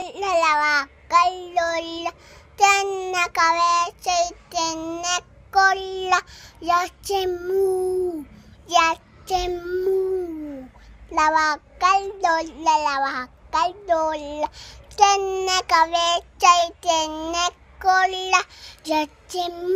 ララはガイロリラ天中へついてねこらやせむやせむラはガイロリララはガイロリラ天中へついてねこらやせむ